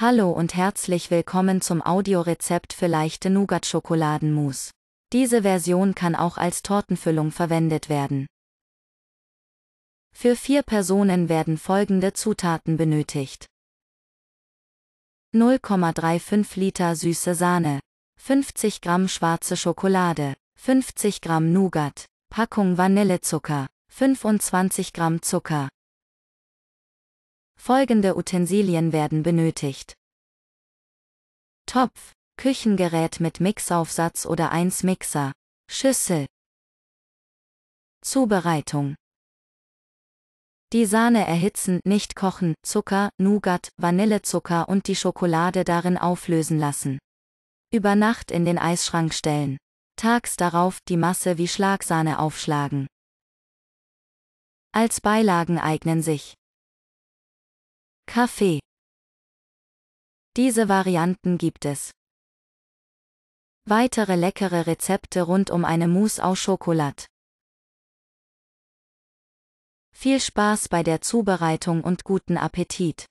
Hallo und herzlich willkommen zum Audiorezept für leichte Nougat-Schokoladenmus. Diese Version kann auch als Tortenfüllung verwendet werden. Für vier Personen werden folgende Zutaten benötigt. 0,35 Liter süße Sahne, 50 Gramm schwarze Schokolade, 50 Gramm Nougat, Packung Vanillezucker, 25 Gramm Zucker, Folgende Utensilien werden benötigt. Topf, Küchengerät mit Mixaufsatz oder 1 Mixer, Schüssel. Zubereitung. Die Sahne erhitzen, nicht kochen, Zucker, Nougat, Vanillezucker und die Schokolade darin auflösen lassen. Über Nacht in den Eisschrank stellen. Tags darauf die Masse wie Schlagsahne aufschlagen. Als Beilagen eignen sich Kaffee. Diese Varianten gibt es. Weitere leckere Rezepte rund um eine Mousse au Chocolat. Viel Spaß bei der Zubereitung und guten Appetit!